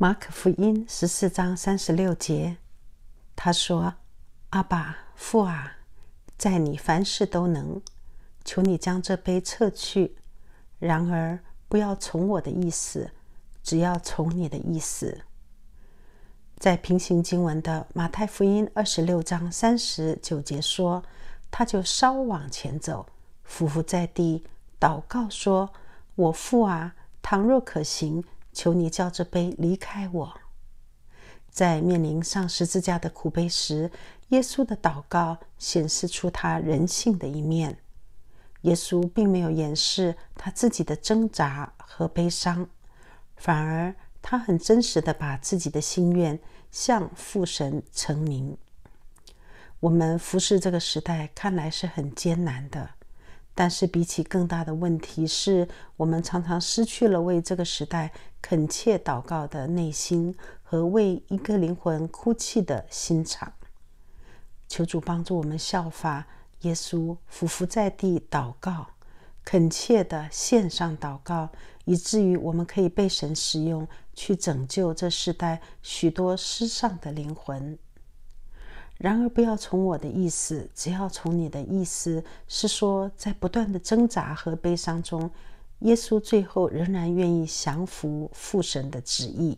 马可福音十四章三十六节，他说：“阿爸，父啊，在你凡事都能，求你将这杯撤去。然而不要从我的意思，只要从你的意思。”在平行经文的马太福音二十六章三十九节说：“他就稍往前走，伏伏在地，祷告说：‘我父啊，倘若可行，’”求你叫这杯离开我，在面临上十字架的苦悲时，耶稣的祷告显示出他人性的一面。耶稣并没有掩饰他自己的挣扎和悲伤，反而他很真实的把自己的心愿向父神成明。我们服侍这个时代，看来是很艰难的。但是，比起更大的问题，是我们常常失去了为这个时代恳切祷告的内心和为一个灵魂哭泣的心肠。求主帮助我们效法耶稣匍匐在地祷告、恳切的献上祷告，以至于我们可以被神使用，去拯救这时代许多失丧的灵魂。然而，不要从我的意思，只要从你的意思是说，在不断的挣扎和悲伤中，耶稣最后仍然愿意降服父神的旨意。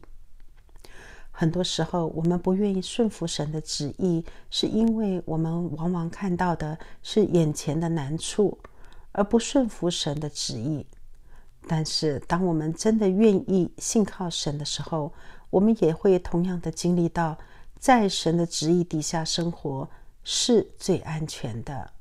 很多时候，我们不愿意顺服神的旨意，是因为我们往往看到的是眼前的难处，而不顺服神的旨意。但是，当我们真的愿意信靠神的时候，我们也会同样的经历到。在神的旨意底下生活是最安全的。